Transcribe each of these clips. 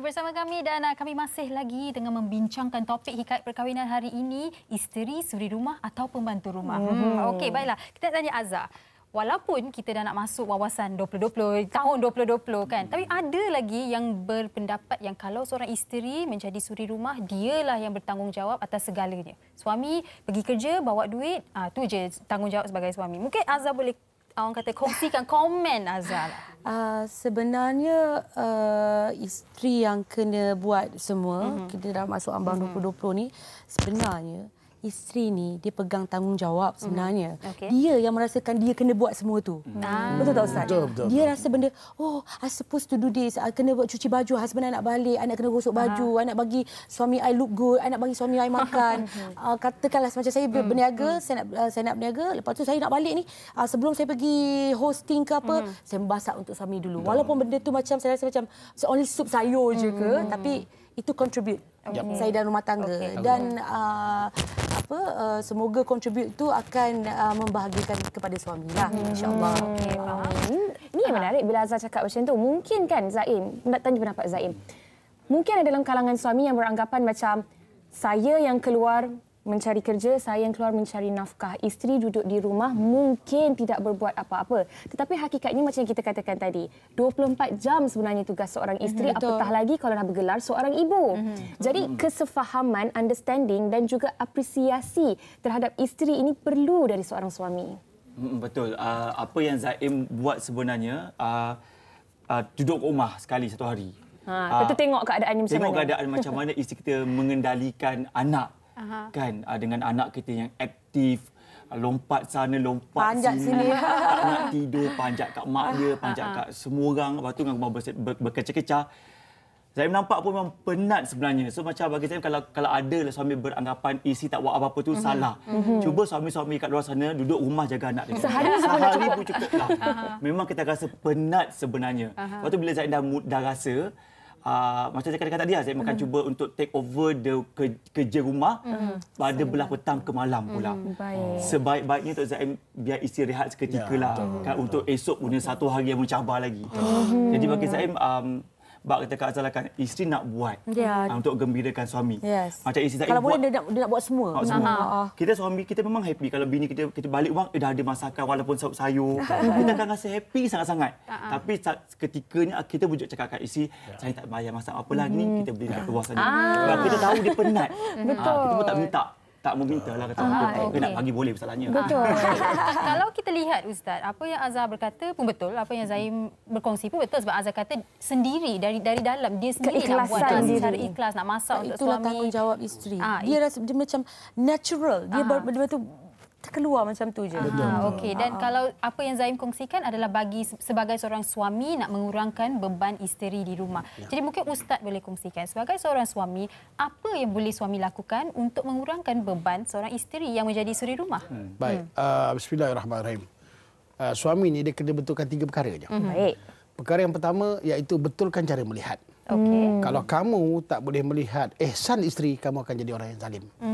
bersama kami dan uh, kami masih lagi dengan membincangkan topik hikayat perkahwinan hari ini, isteri, suri rumah atau pembantu rumah. Hmm. Mhm. Okey, baiklah. Kita tanya Azhar. Walaupun kita dah nak masuk wawasan 2020, tahun 2020 kan, hmm. tapi ada lagi yang berpendapat yang kalau seorang isteri menjadi suri rumah, dialah yang bertanggungjawab atas segalanya. Suami pergi kerja, bawa duit, uh, tu je tanggungjawab sebagai suami. Mungkin Azhar boleh orang kata kongsikan komen Azal. Uh, ah, sebenarnya uh, isteri yang kena buat semua mm-hmm. kita dah masuk ambang mm-hmm. 2020 ni sebenarnya isteri ni dia pegang tanggungjawab mhm. sebenarnya. Mm. Okay. Dia yang merasakan dia kena buat semua tu. Mm. Betul ah. tak ustaz? Betul, betul. Dia rasa benda oh I supposed to do this, I kena buat cuci baju, husband I nak balik, I nak kena gosok ah. baju, uh-huh. I nak bagi suami I look good, I nak bagi suami I makan. uh, katakanlah macam saya mm. berniaga, mm. saya nak uh, saya nak berniaga, lepas tu saya nak balik ni, uh, sebelum saya pergi hosting ke apa, mm. saya membasak untuk suami dulu. Betul. Walaupun benda tu macam saya rasa macam only sup sayur mm. je ke, mm. tapi itu contribute Yep. Saya dan rumah tangga okay. dan uh, apa uh, semoga contribute tu akan uh, membahagikan kepada suami lah hmm. insyaallah okey hmm. ni ah. menarik bila Azza cakap macam tu mungkin kan Zaim nak tanya pendapat Zaim mungkin ada dalam kalangan suami yang beranggapan macam saya yang keluar mencari kerja, saya yang keluar mencari nafkah. Isteri duduk di rumah mungkin tidak berbuat apa-apa. Tetapi hakikatnya macam yang kita katakan tadi, 24 jam sebenarnya tugas seorang mhm, isteri, mm-hmm, betul. lagi kalau nak bergelar seorang ibu. Mm-hmm. Jadi mhm. kesefahaman, understanding dan juga apresiasi terhadap isteri ini perlu dari seorang suami. Mhm, betul. Uh, apa yang Zaim buat sebenarnya, uh, uh, duduk rumah sekali satu hari. Ha, kita tengok keadaan macam tengok mana. Tengok keadaan macam mana isteri kita mengendalikan anak Aha. kan uh, dengan anak kita yang aktif ah, lompat sana lompat panjat sini, sini. nak tidur panjat kat mak dia panjat kat semua orang lepas tu dengan rumah ber- ber- berkecah-kecah saya nampak pun memang penat sebenarnya. So macam bagi saya kalau kalau ada lah suami beranggapan isi eh, tak buat apa-apa tu mm-hmm. salah. Mm-hmm. Cuba suami-suami kat luar sana duduk rumah jaga anak dia. Sehari, Sehari pun cukup lah. Uh-huh. Memang kita rasa penat sebenarnya. waktu bila saya dah, dah rasa, uh, macam saya kata dia lah, saya akan mm-hmm. cuba untuk take over the ke, kerja rumah mm-hmm. pada belah petang ke malam pula mm-hmm. Baik. Oh. sebaik-baiknya Tok Zaim biar isteri rehat seketika ya, lah betul, kan, untuk esok punya satu hari yang mencabar lagi oh. jadi bagi Zaim um, bab kita kata isteri nak buat yeah. Ya. untuk gembirakan suami. Yes. Ah, macam isteri kalau boleh dia nak dia nak buat semua. Oh, semua. Uh-huh. Kita suami kita memang happy kalau bini kita kita balik uang eh, dah ada masakan walaupun sayur. Uh-huh. Kita akan rasa happy sangat-sangat. Uh-huh. Tapi ketikanya kita bujuk cakap kat isteri yeah. saya tak bayar masak apa lagi uh-huh. Hmm. kita beli dekat ya. luar sana. Uh-huh. kita tahu dia penat. Betul. Uh, kita pun tak minta tak meminta lah kata ah, okay. nak bagi boleh masalahnya. Betul. Ah. Kalau kita lihat Ustaz, apa yang Azhar berkata pun betul. Apa yang Zaim berkongsi pun betul. Sebab Azhar kata sendiri dari dari dalam. Dia sendiri nak buat sendiri. secara ikhlas. Nak masak untuk suami. Itulah tanggungjawab isteri. Ah, dia, rasa, dia macam natural. Dia, ah. ber, dia betul terkeluar macam tu je. Ah, okey dan Aha. kalau apa yang Zaim kongsikan adalah bagi sebagai seorang suami nak mengurangkan beban isteri di rumah. Ya. Jadi mungkin ustaz boleh kongsikan sebagai seorang suami apa yang boleh suami lakukan untuk mengurangkan beban seorang isteri yang menjadi suri rumah. Hmm. Baik. Hmm. Uh, bismillahirrahmanirrahim. Uh, suami ni dia kena betulkan tiga perkara je. Hmm. Baik. Perkara yang pertama iaitu betulkan cara melihat. Okay. Kalau kamu tak boleh melihat ihsan isteri kamu akan jadi orang yang zalim. Hmm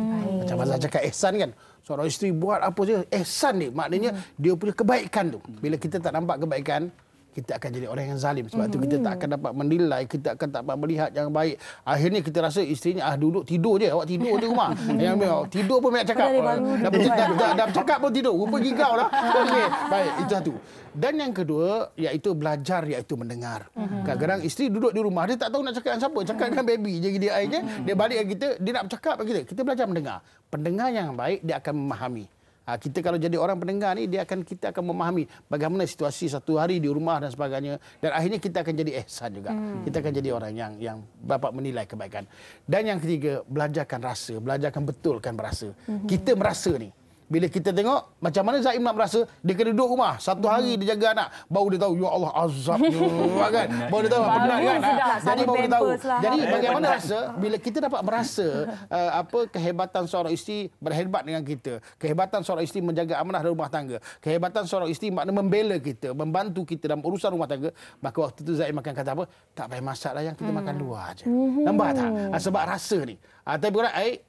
macam Mazhar cakap ihsan kan seorang isteri buat apa je ihsan ni maknanya hmm. dia punya kebaikan tu bila kita tak nampak kebaikan kita akan jadi orang yang zalim. Sebab mm-hmm. tu mhm. kita tak akan dapat menilai, kita akan tak dapat melihat yang baik. Akhirnya kita rasa isteri ni ah duduk tidur je, awak tidur je rumah. yang mm-hmm. tidur pun banyak cakap. Dah dah, dah, dah, dah, cakap pun tidur, rupa gigau lah. Okey, baik, itu satu. Dan yang kedua, iaitu belajar, iaitu mendengar. Mm-hmm. isteri duduk di rumah, dia tak tahu nak cakap dengan siapa. Cakap dengan baby je, dia, dia, mhm. dia balik dengan kita, dia nak cakap dengan kita. Kita belajar mendengar. Pendengar yang baik, dia akan memahami. Ha, kita kalau jadi orang pendengar ni dia akan kita akan memahami bagaimana situasi satu hari di rumah dan sebagainya dan akhirnya kita akan jadi ihsan juga. Hmm. Kita akan jadi orang yang yang dapat menilai kebaikan. Dan yang ketiga, belajarkan rasa, belajarkan betulkan merasa. Hmm. Kita merasa ni. Bila kita tengok macam mana Zaim nak merasa dia kena duduk rumah satu hari hmm. dia jaga anak baru dia tahu ya Allah azab kan baru dia tahu apa kan jadi baru dia tahu lah. jadi bagaimana rasa bila kita dapat merasa uh, apa kehebatan seorang isteri berhebat dengan kita kehebatan seorang isteri menjaga amanah dalam rumah tangga kehebatan seorang isteri makna membela kita membantu kita dalam urusan rumah tangga maka waktu itu Zaim akan kata apa tak payah masak lah yang kita hmm. makan luar aja nampak tak hmm. ah, sebab rasa ni uh, tapi kalau air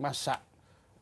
masak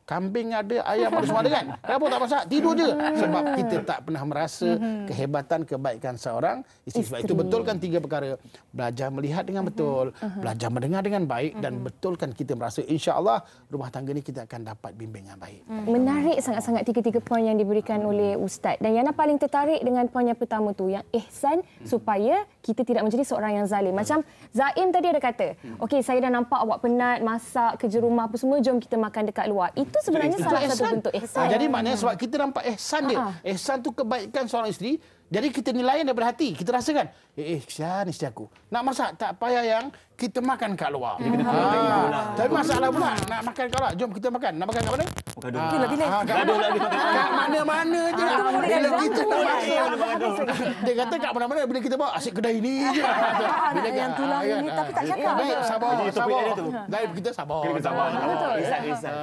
kambing ada, ayam ada semua ada kan? Kenapa tak masak? Tidur je. Sebab kita tak pernah merasa mm-hmm. kehebatan, kebaikan seorang isteri. Sebab itu betulkan tiga perkara. Belajar melihat dengan mm-hmm. betul, mm-hmm. belajar mendengar dengan baik dan betulkan kita merasa insya Allah rumah tangga ini kita akan dapat bimbing yang baik. Menarik sangat-sangat tiga-tiga poin yang diberikan oleh Ustaz. Dan Yana paling tertarik dengan poin yang pertama tu yang ihsan mm. supaya kita tidak menjadi seorang yang zalim. Macam Zaim tadi ada kata, okay saya dah nampak awak penat masak kerja rumah apa semua jom kita makan dekat luar. Itu sebenarnya itu, salah itu. satu ihsan. bentuk ihsan. Ah, jadi maknanya sebab kita nampak ihsan dia. Ah, ah. Ihsan tu kebaikan seorang isteri jadi kita nilai dan berhati Kita rasa kan, eh, eh kesian istri aku. Nak masak tak payah yang kita makan kat luar. Dia kena ha. Tapi masalah pula nak makan kat luar. Jom kita makan. Nak makan kat mana? Makan dulu. Ah, mana-mana je. Ha. Ah, nak masak. Dia kata kat mana-mana bila kita bawa asyik kedai ni je. Ah, bila yang tulang kan? ni tapi tak cakap. Baik, sabar. sabar. kita sabar. Kita sabar.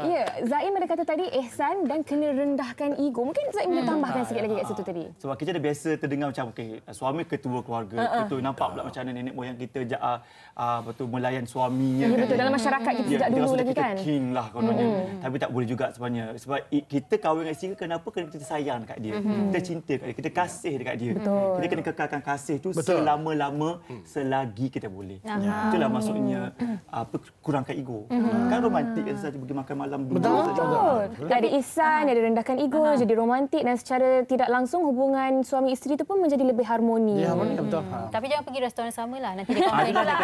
Ya, Zain ada kata tadi ihsan dan kena rendahkan ego. Mungkin Zain boleh hmm. tambahkan sikit lagi kat situ tadi. Sebab kita dah biasa terdengar macam okey suami ketua keluarga uh-uh. betul nampak pula macam nenek moyang kita ja uh, ah, betul ah, melayan suaminya kan betul dalam masyarakat kita ya, sejak dulu lagi kan king lah kononnya mm-hmm. tapi tak boleh juga sebenarnya sebab kita kahwin dengan isteri kenapa kena kita sayang dekat dia mm-hmm. kita cinta dekat dia kita kasih dekat dia betul. kita kena kekalkan kasih tu selama-lama hmm. selagi kita boleh yeah. Ya. itulah maksudnya apa kurangkan ego mm-hmm. kan romantik kan saja pergi makan malam dulu betul, betul. betul. ada isan ada rendahkan ego uh jadi romantik dan secara tidak langsung hubungan suami isteri isteri tu pun menjadi lebih harmoni. Ya, harmoni hmm. betul. Ha. Tapi jangan pergi restoran sama lah. Nanti dia komplain.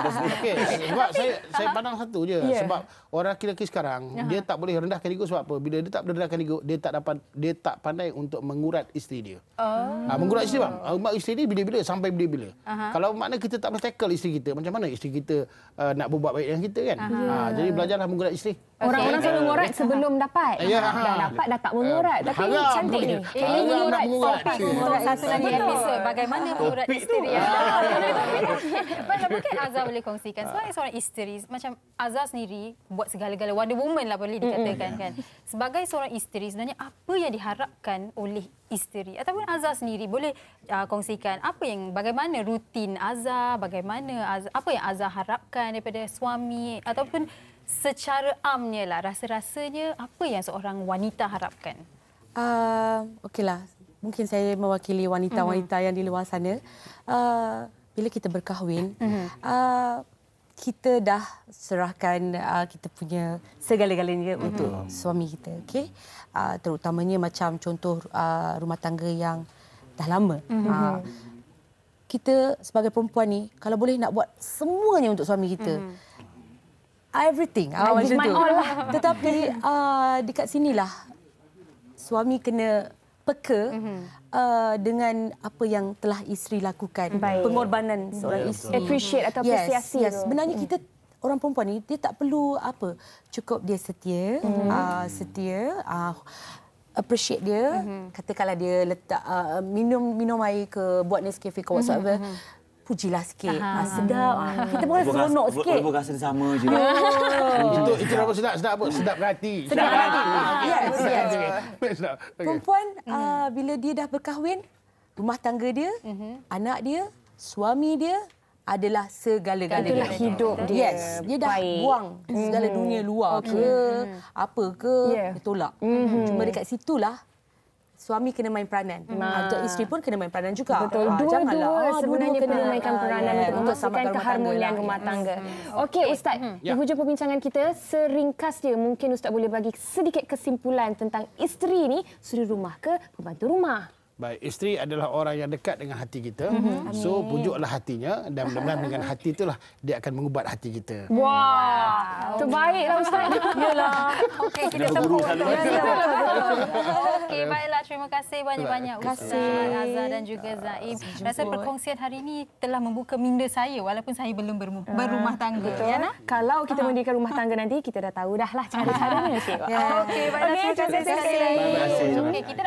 Ah, okay. Eh, sebab saya, saya pandang satu je. Yeah. Sebab orang lelaki sekarang, uh-huh. dia tak boleh rendahkan ego sebab apa? Bila dia tak boleh rendahkan ego, dia tak dapat dia tak pandai untuk mengurat isteri dia. Oh. Ha, mengurat isteri bang. mak isteri ni bila-bila sampai bila-bila. Uh-huh. Kalau makna kita tak boleh tackle isteri kita, macam mana isteri kita uh, nak berbuat baik dengan kita kan? Uh-huh. Ha, jadi belajarlah mengurat isteri. Orang-orang selalu mengurat sebelum dapat. Ya, dah ha. dapat, dah tak mengurat. Uh, Tapi cantik ni. Ini eh, mengurat. Topik untuk satu lagi episod bagaimana mengurat isteri yang mungkin Azhar boleh kongsikan ha. sebagai seorang isteri macam Azhar sendiri buat segala-gala wonder woman lah boleh dikatakan kan sebagai seorang isteri sebenarnya apa yang diharapkan oleh isteri ataupun Azhar sendiri boleh uh, kongsikan apa yang bagaimana rutin Azhar bagaimana Azhar, apa yang Azhar harapkan daripada suami ataupun secara amnya lah rasa-rasanya apa yang seorang wanita harapkan Uh, okeylah mungkin saya mewakili wanita-wanita mhm. yang di luar sana. Uh, bila kita berkahwin, mhm. uh, kita dah serahkan uh, kita punya segala-galanya mhm. untuk suami kita, okay? Uh, terutamanya macam contoh uh, rumah tangga yang dah lama. Uh, kita sebagai perempuan ni kalau boleh nak buat semuanya untuk suami kita. Everything. Ah, macam tu. Lah. Tetapi uh, dekat sinilah suami kena peka mm-hmm. uh, dengan apa yang telah isteri lakukan Baik. pengorbanan mm-hmm. seorang yeah, isteri appreciate atau apresiasi yes, sebenarnya mm-hmm. kita orang perempuan ni dia tak perlu apa cukup dia setia mm uh, setia uh, appreciate dia mm-hmm. katakanlah dia letak uh, minum minum air ke buat Nescafe ke hmm. whatsoever mm-hmm pujilah sikit. Ha, sedap. Kita boleh seronok sikit. Boleh rasa sama je. Oh. Itu itu rasa sedap sedap apa? Sedap hati. Sedap hati. Ya, sedap. Sedap. Perempuan ah, bila dia dah berkahwin, rumah tangga dia, mhm. anak dia, suami dia adalah segala-galanya. Itulah hidup dia. Yes. Dia dah baik. buang segala mhm. dunia luar okay. ke, mhm. apa ke, yeah. dia tolak. Mm-hmm. Cuma dekat situlah suami kena main peranan. Atau hmm. Ah, isteri pun kena main peranan juga. Betul. Ah, dua-dua ah, sebenarnya dua kena memainkan ah, peranan yeah. untuk memastikan keharmonian rumah tangga. Lah. Rumah hmm. tangga. Hmm. hmm. Okey, Ustaz. Hmm. Di ya. hujung perbincangan kita, seringkas dia mungkin Ustaz boleh bagi sedikit kesimpulan tentang isteri ini suri rumah ke pembantu rumah? Baik, isteri adalah orang yang dekat dengan hati kita. Mm-hmm. So, pujuklah hatinya dan mudah-mudahan dengan hati itulah dia akan mengubat hati kita. Wah, wow. terbaiklah Ustaz. Yalah. Okey, kita sebut. Okey, baiklah. Terima kasih banyak-banyak Ustaz Azhar dan juga Zaim. Rasa perkongsian hari ini telah membuka minda saya walaupun saya belum ah, berumah tangga. Betul. Ya, nah? Kalau kita ah. mendirikan rumah tangga nanti, kita dah tahu dah lah cara-caranya. Okey, baiklah. Terima kasih. Terima kasih.